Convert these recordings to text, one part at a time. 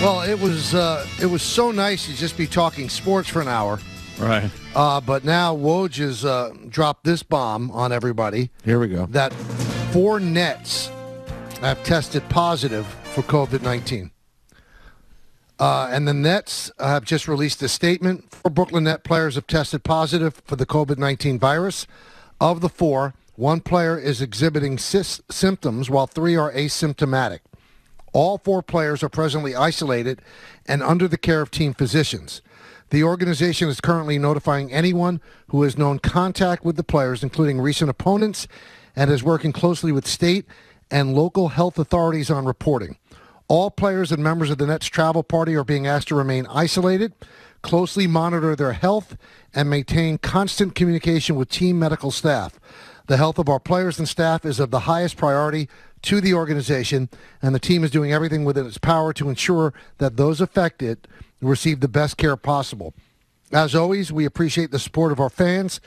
Well, it was uh, it was so nice to just be talking sports for an hour. Right. Uh, but now Woj has uh, dropped this bomb on everybody. Here we go. That four Nets have tested positive for COVID 19. Uh, and the Nets have just released a statement. Four Brooklyn Net players have tested positive for the COVID 19 virus. Of the four, one player is exhibiting symptoms, while three are asymptomatic. All four players are presently isolated and under the care of team physicians. The organization is currently notifying anyone who has known contact with the players, including recent opponents, and is working closely with state and local health authorities on reporting. All players and members of the Nets travel party are being asked to remain isolated, closely monitor their health, and maintain constant communication with team medical staff. The health of our players and staff is of the highest priority to the organization, and the team is doing everything within its power to ensure that those affected receive the best care possible. As always, we appreciate the support of our fans,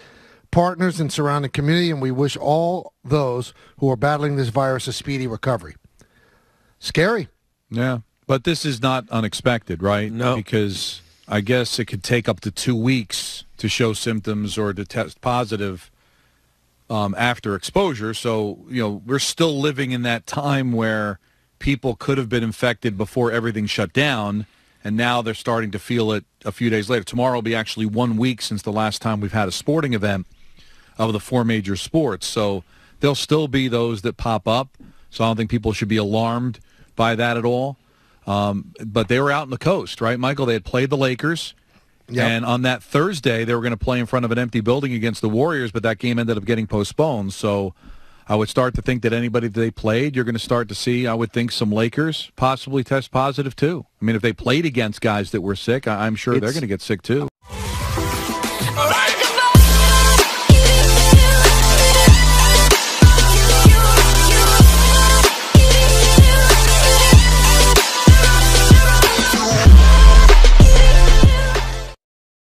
partners, and surrounding community, and we wish all those who are battling this virus a speedy recovery. Scary. Yeah, but this is not unexpected, right? No. Because I guess it could take up to two weeks to show symptoms or to test positive um, after exposure. So, you know, we're still living in that time where people could have been infected before everything shut down, and now they're starting to feel it a few days later. Tomorrow will be actually one week since the last time we've had a sporting event of the four major sports. So there'll still be those that pop up. So I don't think people should be alarmed by that at all. Um, but they were out on the coast, right, Michael? They had played the Lakers. Yep. And on that Thursday, they were going to play in front of an empty building against the Warriors, but that game ended up getting postponed. So I would start to think that anybody that they played, you're going to start to see, I would think, some Lakers possibly test positive too. I mean, if they played against guys that were sick, I- am sure it's, they're going to get sick too.